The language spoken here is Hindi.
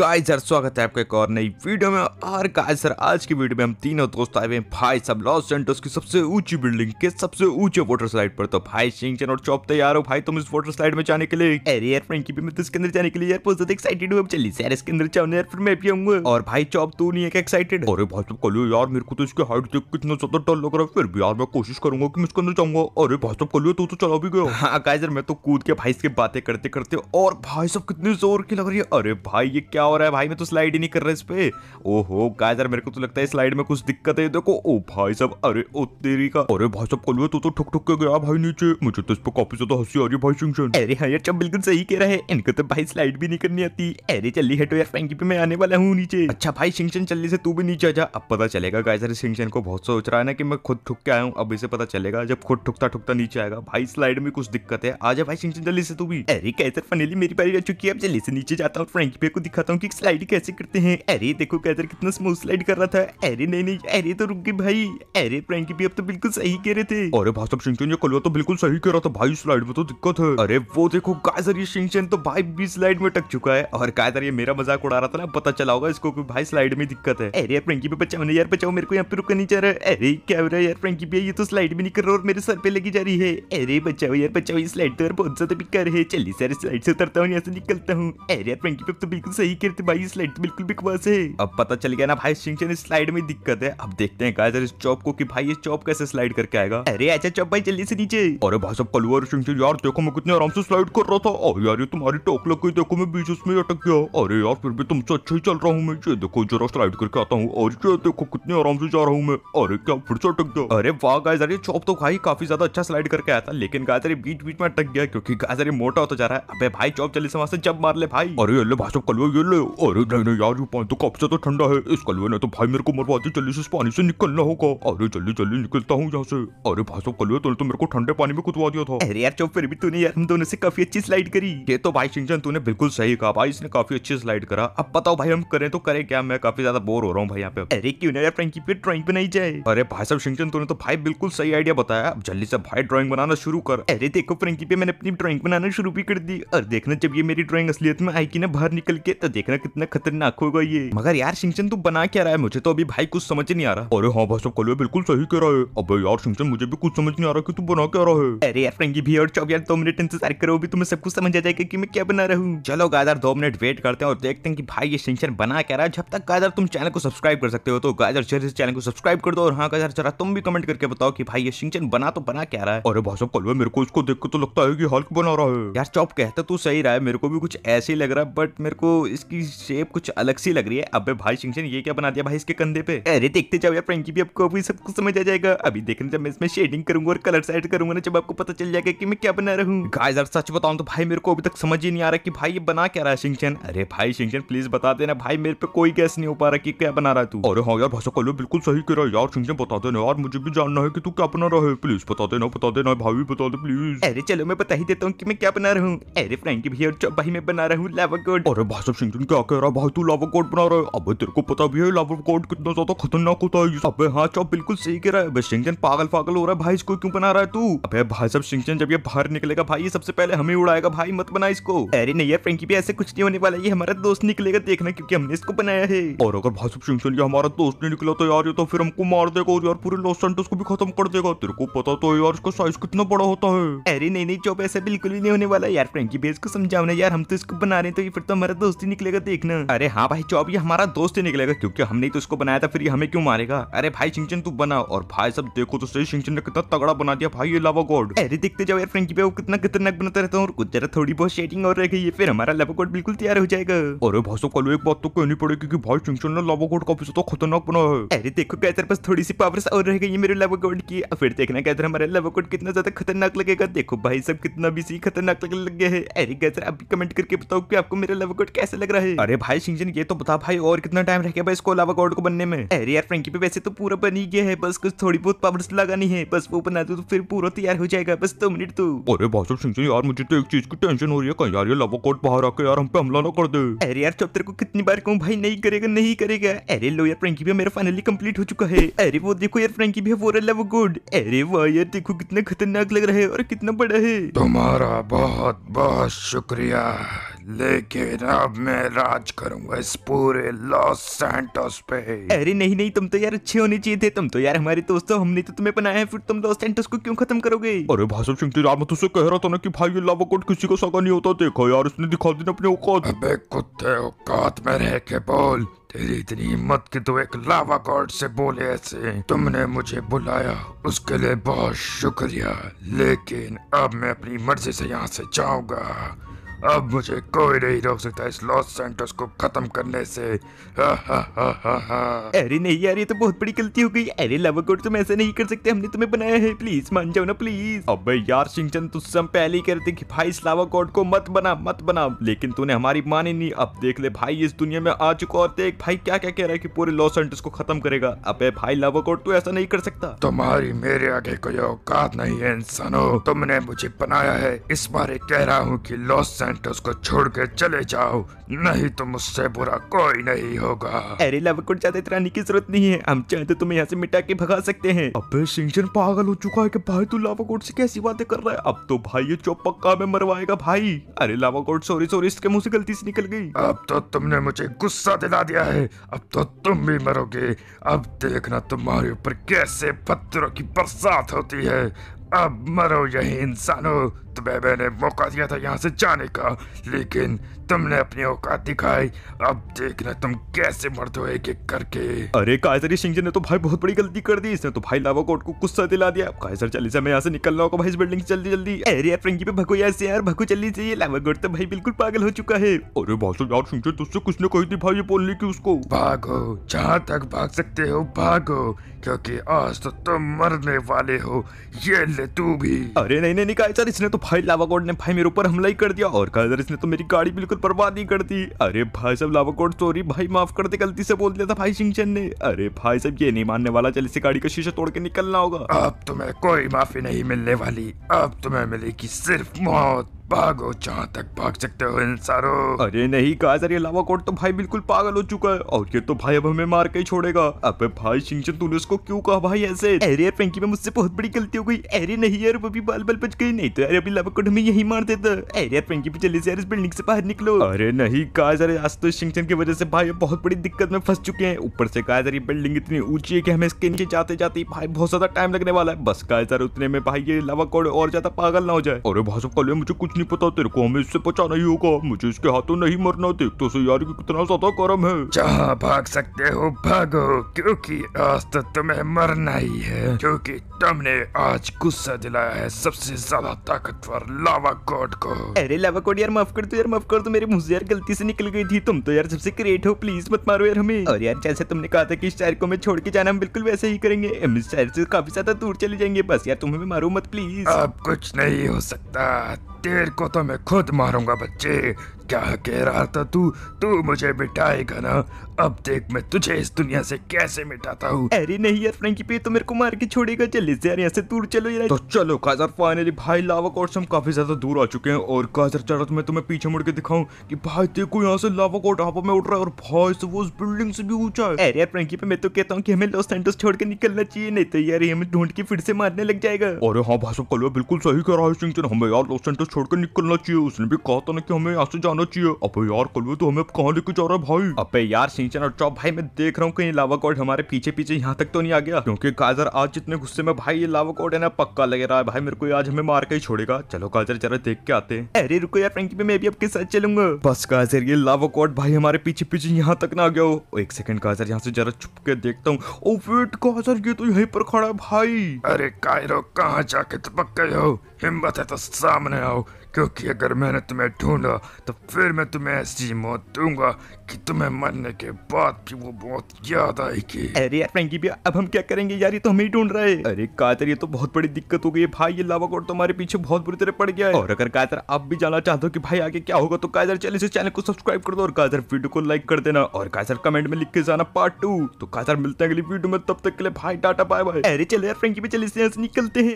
गाय सर स्वागत है आपका एक और नई वीडियो में और गाय सर आज की वीडियो में हम तीनों दोस्त आए हैं भाई सब लॉस सेंटर्स की सबसे ऊंची बिल्डिंग के सबसे ऊंचे वोटर स्लाइड पर तो भाई सिंह और चौप तैयार हो भाई तुम इस वोटर स्लाइड में जाने के लिए अरे यार फ्रेंकी भी मैं तो इसके अंदर जाने के लिए यार बहुत एक्साइटेड हूं चलिए सर इसके अंदर जाओ यार फिर मैं भी हूँ और भाई चौप तू नहीं है एक्साइटेड अरे भाई सब कलू यार मेरे को तो इसके हाइट देख कितना ज्यादा डर लग रहा है फिर भी यार मैं कोशिश करूंगा कि मैं इसके अंदर जाऊंगा अरे भाई सब कलू तू तो चला भी गया हाँ गाय सर मैं तो कूद के भाई इसके बातें करते करते और भाई सब कितनी जोर की लग रही है अरे भाई ये क्या क्या हो रहा है भाई मैं तो स्लाइड ही नहीं कर रहा इस पे ओहो गाइस यार मेरे को तो लगता है स्लाइड में कुछ दिक्कत है देखो ओ भाई साहब अरे ओ तेरी का अरे भाई साहब कलवे तू तो, तो ठुक ठुक के गया भाई नीचे मुझे तो इस पे काफी ज्यादा हंसी आ रही भाई सिंह अरे हाँ यार चल बिल्कुल सही कह रहे हैं इनको तो भाई स्लाइड भी नहीं करनी आती अरे चल हटो तो यार फैंकी पे मैं आने वाला हूँ नीचे अच्छा भाई सिंगशन चलने से तू भी नीचे आ जा अब पता चलेगा गाइस यार सिंगशन को बहुत सोच रहा है ना कि मैं खुद ठुक के आया हूँ अब इसे पता चलेगा जब खुद ठुकता ठुकता नीचे आएगा भाई स्लाइड में कुछ दिक्कत है आ जा भाई सिंह जल्दी से तू भी अरे कैसे फनेली मेरी पारी आ चुकी है अब जल्दी से नीचे जाता हूँ फ्रेंकी पे को दिखाता हूँ हूँ की स्लाइड कैसे करते हैं अरे देखो कैदर कितना स्मूथ स्लाइड कर रहा था अरे नहीं नहीं अरे तो रुक गए भाई अरे प्रैंकी भी अब तो बिल्कुल सही कह रहे थे अरे भाषा सिंचन ये तो बिल्कुल सही कह रहा था भाई स्लाइड में तो दिक्कत है अरे वो देखो गाजर ये सिंचन तो भाई भी स्लाइड में टक चुका है और कायदर ये मेरा मजाक उड़ा रहा था ना पता चला होगा इसको भाई स्लाइड में दिक्कत है अरे यार भी बचाओ ना यार बचाओ मेरे को यहाँ पे रुका नहीं चाह रहा है अरे क्या हो रहा है यार प्रैंकी भी ये तो स्लाइड में नहीं कर रहा और मेरे सर पे लगी जा रही है अरे बचाओ यार बचाओ ये स्लाइड तो यार बहुत ज्यादा बेकार है चलिए सर स्लाइड से उतरता हूँ यहाँ से निकलता हूँ अरे यार प्रैंकी पे तो बिल्कुल सही कह गिरती भाई स्लाइड तो बिल्कुल बिकवास से अब पता चल गया ना भाई सिंह इस स्लाइड में दिक्कत है अब देखते हैं गाजर इस चौप को कि भाई ये चौप कैसे स्लाइड करके आएगा अरे अच्छा चौप भाई जल्दी से नीचे अरे भाई सब कलुआ सिंह सिंचन यार देखो मैं कितने आराम से स्लाइड कर रहा था और यार ये तुम्हारी टोक लग गई देखो मैं बीच उसमें अटक गया अरे यार फिर भी तुमसे अच्छा ही चल रहा हूँ मैं ये देखो जरा स्लाइड करके आता हूँ और ये देखो कितने आराम से जा रहा हूँ मैं अरे क्या फिर से अटक गया अरे वाह गाजर ये चौप तो भाई काफी ज्यादा अच्छा स्लाइड करके आया था लेकिन गाजर बीच बीच में अटक गया क्योंकि गाजर मोटा होता जा रहा है अबे भाई चौप जल्दी से वहां से जब मार ले भाई अरे भाई सब कलुआ ये अरे नहीं नहीं यार ये पानी तो काफी ज्यादा तो ठंडा है इस कलवे ने तो भाई मेरे को मरवा दी जल्दी से इस पानी से निकलना होगा अरे जल्दी जल्दी निकलता हूँ यहाँ से अरे भाई साहब कलवे तूने तो मेरे को ठंडे पानी में कुदवा दिया था अरे यार चुप फिर भी तूने यार हम दोनों से काफी अच्छी स्लाइड करी ये तो भाई सिंचन तूने बिल्कुल सही कहा भाई इसने काफी अच्छी स्लाइड करा अब बताओ भाई हम करें तो करें क्या मैं काफी ज्यादा बोर हो रहा हूँ भाई यहाँ पे अरे क्यों ना यार फ्रेंकी पे ड्रॉइंग बनाई जाए अरे भाई साहब सिंचन तूने तो भाई बिल्कुल सही आइडिया बताया अब जल्दी से भाई ड्रॉइंग बनाना शुरू कर अरे देखो फ्रेंकी पे मैंने अपनी ड्रॉइंग बनाना शुरू भी कर दी और देखना जब ये मेरी ड्रॉइंग असलियत में आई कि ना बाहर निकल के तो देखना कितना खतरनाक होगा ये मगर यार सिंचन तू तो बना क्या रहा है मुझे तो अभी भाई कुछ समझ नहीं आ रहा अरे हाँ भाई सब कल बिल्कुल सही कह रहा है अबे यार सिंचन मुझे भी कुछ समझ नहीं आ रहा की तू बना क्या रहा है अरे यार फ्रेंगी भी और चौक यार दो मिनट इंतजार करो भी तुम्हें सब कुछ समझ आ जाएगा की मैं क्या बना रहा हूँ चलो गाजर दो मिनट वेट करते हैं और देखते हैं की भाई ये सिंचन बना क्या रहा है जब तक गाजर तुम चैनल को सब्सक्राइब कर सकते हो तो गाजर जल्द चैनल को सब्सक्राइब कर दो और हाँ गाजर जरा तुम भी कमेंट करके बताओ की भाई ये सिंचन बना तो बना क्या रहा है अरे भाई सब कल मेरे को इसको देख के तो लगता है की हल्क बना रहा है यार चौप कहते तो सही रहा है मेरे को भी कुछ ऐसे ही लग रहा है बट मेरे को इस इसकी शेप कुछ अलग सी लग रही है अबे भाई शिंगशन ये क्या बना दिया भाई इसके कंधे पे अरे देखते जाओ यार फ्रेंकी भी आपको अभी सब कुछ समझ आ जाएगा अभी देखने जब मैं इसमें शेडिंग करूंगा और कलर ऐड करूंगा ना जब आपको पता चल जाएगा की मैं क्या बना रहा हूँ गाय सच बताऊँ तो भाई मेरे को अभी तक समझ ही नहीं आ रहा की भाई ये बना क्या रहा है शिंगशन अरे भाई शिंगशन प्लीज बता देना भाई मेरे पे कोई गैस नहीं हो पा रहा की क्या बना रहा तू अरे हाँ यार भाषा कलो बिल्कुल सही कह रहा है यार बता देना यार मुझे भी जानना है की तू क्या बना रहा है प्लीज बता देना बता देना भाई बता दे प्लीज अरे चलो मैं बता ही देता हूँ की मैं क्या बना रहा हूँ अरे फ्रेंकी भैया भाई मैं बना रहा हूँ लावा गुड और भाषा सिंह दिन क्या कह रहा भाई तू लावा कोट बना रहा है अबे तेरे को पता भी है लावा कोट कितना ज्यादा खतरनाक होता है अबे हाँ चौब बिल्कुल सही कह रहा है पागल पागल हो रहा है भाई इसको क्यों बना रहा है तू अबे भाई सब सिंह जब ये बाहर निकलेगा भाई ये सबसे पहले हमें उड़ाएगा भाई मत बना इसको अरे नहीं यार फ्रेंकी भी ऐसे कुछ नहीं होने वाला ये हमारा दोस्त निकलेगा देखना क्योंकि हमने इसको बनाया है और अगर भाई सब सिंह ये हमारा दोस्त नहीं निकला तो यार ये तो फिर हमको मार देगा और यार पूरे लॉस सेंटर्स को भी खत्म कर देगा तेरे को पता तो यार इसका साइज कितना बड़ा होता है अरे नहीं नहीं चौब ऐसा बिल्कुल भी नहीं होने वाला यार फ्रेंकी भी इसको समझाओ यार हम तो इसको बना रहे तो ये फिर तो हमारा दोस्त ही निकले निकलेगा देखना अरे हाँ भाई चौब ये हमारा दोस्त ही निकलेगा क्योंकि हमने तो इसको बनाया था फिर ये हमें क्यों मारेगा अरे भाई सिंचन तू बना और भाई सब देखो तो सही सिंचन ने कितना तगड़ा बना दिया भाई ये लावा गोड अरे देखते जाओ यार फ्रेंकी पे कितना खतरनाक बनाता रहता हूँ कुछ जरा थोड़ी बहुत शेडिंग और रह गई है फिर हमारा लावा गोड बिल्कुल तैयार हो जाएगा और भाई सब कल एक बात तो कहनी पड़ेगी क्योंकि भाई सिंचन ने लावा गोड काफी ज्यादा खतरनाक बनाया है अरे देखो कैसे बस थोड़ी सी पावर और रह गई मेरे लावा गोड की फिर देखना कैसे हमारा लावा गोड कितना ज्यादा खतरनाक लगेगा देखो भाई सब कितना भी सी खतरनाक लगने लग गया है अरे कैसे अभी कमेंट करके बताओ कि आपको मेरा लावा गोड कैसे लग रहा है रहे अरे भाई शिंजन ये तो बता भाई और कितना टाइम रह गया भाई इसको लावा गॉड को बनने में अरे यार फ्रेंकी पे वैसे तो पूरा बन ही गया है बस कुछ थोड़ी बहुत पावर्स लगानी है बस वो बना दो तो फिर पूरा तैयार हो जाएगा बस दो मिनट तो अरे भाषण सिंह यार मुझे तो एक चीज की टेंशन हो रही है कहीं यार ये लावा गॉड बाहर आके यार हम पे हमला ना कर दे अरे यार चौथे को कितनी बार कहूँ भाई नहीं करेगा नहीं करेगा अरे लो यार फ्रेंकी भी मेरा फाइनली कम्प्लीट हो चुका है अरे वो देखो यार फ्रेंकी भी वो लव गुड अरे वाह यार देखो कितना खतरनाक लग रहा है और कितना बड़ा है तुम्हारा बहुत बहुत शुक्रिया लेकिन अब मैं राज करूंगा इस पूरे लॉस सैंटोस पे अरे नहीं नहीं तुम तो यार अच्छे होने चाहिए थे तुम तो यार हमारे दोस्त हमने तो तुम्हें बनाया है फिर तुम लॉस सैंटोस को क्यों खत्म करोगे अरे भाषा साहब सिंह यार मैं तुझसे कह रहा था ना कि भाई ये लावा कोट किसी को सगा नहीं होता देखो यार उसने दिखा दी अपने औकात अबे कुत्ते औकात में रह के बोल तेरी इतनी हिम्मत की तू एक लावा गॉड से बोले ऐसे तुमने मुझे बुलाया उसके लिए बहुत शुक्रिया लेकिन अब मैं अपनी मर्जी से यहाँ से जाऊंगा अब मुझे कोई नहीं रोक सकता इस लॉस सेंटर्स को खत्म करने से हा हा हा हा हा अरे नहीं यार ये तो बहुत बड़ी गलती हो गई अरे लव कोड तुम ऐसे नहीं कर सकते हमने तुम्हें बनाया है प्लीज मान जाओ ना प्लीज अबे यार सिंचन तुझसे हम पहले ही कह रहे थे कि भाई इस लावा कोड को मत बना मत बना लेकिन तूने हमारी मानी नहीं अब देख ले भाई इस दुनिया में आ चुका और देख भाई क्या क्या कह रहा है की पूरे लॉस सेंटर्स को खत्म करेगा अब भाई लव कोड तू ऐसा नहीं कर सकता तुम्हारी मेरे आगे कोई औकात नहीं है इंसानो तुमने मुझे बनाया है इस बारे कह रहा हूँ की लॉस सैंटोस को छोड़ के चले जाओ नहीं तो मुझसे बुरा कोई नहीं होगा अरे लवकुट ज्यादा इतराने की जरूरत नहीं है हम चाहे तो तुम्हें यहाँ से मिटा के भगा सकते हैं अब सिंचन पागल हो चुका है कि भाई तू लावाकोट से कैसी बातें कर रहा है अब तो भाई ये चौपक्का में मरवाएगा भाई अरे लावाकोट सॉरी सॉरी इसके मुंह से गलती से निकल गई अब तो तुमने मुझे गुस्सा दिला दिया है अब तो तुम भी मरोगे अब देखना तुम्हारे ऊपर कैसे पत्थरों की बरसात होती है अब मरो यही इंसानों तुम्हें मैंने मौका दिया था यहाँ से जाने का लेकिन तुमने अपनी औकात दिखाई अब देखना तुम कैसे मर दो एक एक करके अरे कायसरी जी ने तो भाई बहुत बड़ी गलती कर दी इसने तो भाई लावा कोर्ट को गुस्सा दिला दिया कायसर से मैं यहाँ से निकलना होगा भाई इस बिल्डिंग जल्दी जल्दी अरे फ्रेंकी पे भगो ऐसे यार भगो चली से लावा कोर्ट तो भाई बिल्कुल पागल हो चुका है अरे भाषो यार सिंह जी तुझसे कुछ ने कही थी भाई ये बोलने की उसको भागो जहाँ तक भाग सकते हो भागो क्योंकि आज तो तुम मरने वाले हो ये ले तू भी अरे नहीं नहीं, नहीं कहा इसने तो भाई लावा कोड ने भाई मेरे ऊपर हमला ही कर दिया और कहा इसने तो मेरी गाड़ी बिल्कुल बर्बाद ही कर दी अरे भाई साहब लावा कोड सॉरी भाई माफ कर दे गलती से बोल दिया था भाई चंद ने अरे भाई साहब ये नहीं मानने वाला चल इसे गाड़ी का शीशा तोड़ के निकलना होगा अब तुम्हें कोई माफी नहीं मिलने वाली अब तुम्हें मिलेगी सिर्फ मौत भागो जहाँ तक भाग सकते हो सारो अरे नहीं काजर ये लावा कोट तो भाई बिल्कुल पागल हो चुका है और ये तो भाई अब हमें मार के ही छोड़ेगा अबे भाई शिंगचन तूने उसको क्यों कहा भाई ऐसे अरे यार फ्रेंकी में मुझसे बहुत बड़ी गलती हो गई अरे नहीं यार वो भी बाल बाल बच गई नहीं तो यार अभी लावा कोट हमें यही मार देता अरे यार फ्रेंकी भी चले यार इस बिल्डिंग से बाहर निकलो अरे नहीं काजर आज तो शिंगचन की वजह से भाई बहुत बड़ी दिक्कत में फंस चुके हैं ऊपर से काजर ये बिल्डिंग इतनी ऊंची है की हमें इसके नीचे जाते जाते भाई बहुत ज्यादा टाइम लगने वाला है बस काजर उतने में भाई ये लावा कोड और ज्यादा पागल ना हो जाए और बहुत मुझे कुछ नहीं पता तेरे को हमें इससे बचाना ही होगा मुझे इसके हाथों नहीं मरना देख तो यार कितना ज्यादा गर्म है जहाँ भाग सकते हो भागो क्योंकि आज तो तुम्हें मरना ही है क्योंकि तुमने आज गुस्सा दिलाया है सबसे ज्यादा ताकतवर लावा कोट को अरे लावा कोट यार माफ कर दो यार माफ कर दो मेरे मुंह से यार गलती से निकल गई थी तुम तो यार सबसे क्रिएट हो प्लीज मत मारो यार हमें और यार जैसे तुमने कहा था कि इस शहर को मैं छोड़ के जाना हम बिल्कुल वैसे ही करेंगे हम इस शहर से काफी ज्यादा दूर चले जाएंगे बस यार तुम्हें मारो मत प्लीज अब कुछ नहीं हो सकता तेर को तो मैं खुद मारूंगा बच्चे क्या कह रहा था तू तू मुझे मिटाएगा ना अब देख मैं तुझे इस दुनिया से कैसे मिटाता हूँ अरे नहीं यार फ्रेंकी पे तो मेरे को मार के छोड़ेगा चल इससे यार यहाँ से दूर चलो यार तो चलो काजर फाइनली भाई कोर्ट से हम काफी ज्यादा दूर आ चुके हैं और काजर चलो तो मैं तुम्हें पीछे मुड़ के दिखाऊँ की भाई देखो यहाँ से लावक कोर्ट ढाबा में उठ रहा है और भाई से वो उस बिल्डिंग से भी ऊंचा है अरे यार फ्रेंकी पे मैं तो कहता हूँ की हमें लॉस सेंटोस छोड़ के निकलना चाहिए नहीं तो यार हमें ढूंढ के फिर से मारने लग जाएगा और हाँ भाई सब कल बिल्कुल सही कह रहा है सिंह हमें यार लॉस सेंटोस छोड़ के निकलना चाहिए उसने भी कहा था ना कि हमें यहाँ से जाना जाना चाहिए अब यार कलवे तो हमें कहाँ लेके जा रहा है भाई अब यार सिंचन और चौप भाई मैं देख रहा हूँ कहीं लावा कॉड हमारे पीछे पीछे यहाँ तक तो नहीं आ गया क्योंकि काजर आज जितने गुस्से में भाई ये लावा कॉड है ना पक्का लग रहा है भाई मेरे को आज हमें मार के ही छोड़ेगा चलो काजर जरा देख के आते अरे रुको यार फ्रेंकी मैं भी आपके साथ चलूंगा बस काजर ये लावा कॉड भाई हमारे पीछे पीछे यहाँ तक ना गया हो एक सेकंड काजर यहाँ से जरा छुप के देखता हूँ ओ वेट काजर ये तो यहीं पर खड़ा है भाई अरे कायरो कहाँ जाके तो पक्के हो हिम्मत है तो सामने आओ क्योंकि अगर मैंने तुम्हें ढूंढा तो फिर मैं तुम्हें ऐसी मौत दूंगा कि तुम्हें मरने के बाद भी वो बहुत याद आएगी अरे यार फ्रेंकी भैया अब हम क्या करेंगे यार ये तो हम ही ढूंढ रहे हैं अरे कातर ये तो बहुत बड़ी दिक्कत हो गई है भाई ये लावा कोट तुम्हारे तो पीछे बहुत बुरी तरह पड़ गया है और अगर कातर आप भी जाना चाहते हो कि भाई आगे क्या होगा तो कायर चैनल इस चैनल को सब्सक्राइब कर दो और काजर वीडियो को लाइक कर देना और काजर कमेंट में लिख के जाना पार्ट टू तो काजर मिलते हैं अगली वीडियो में तब तक के लिए भाई टाटा बाय बाय अरे चले यार फ्रेंकी भी चले निकलते हैं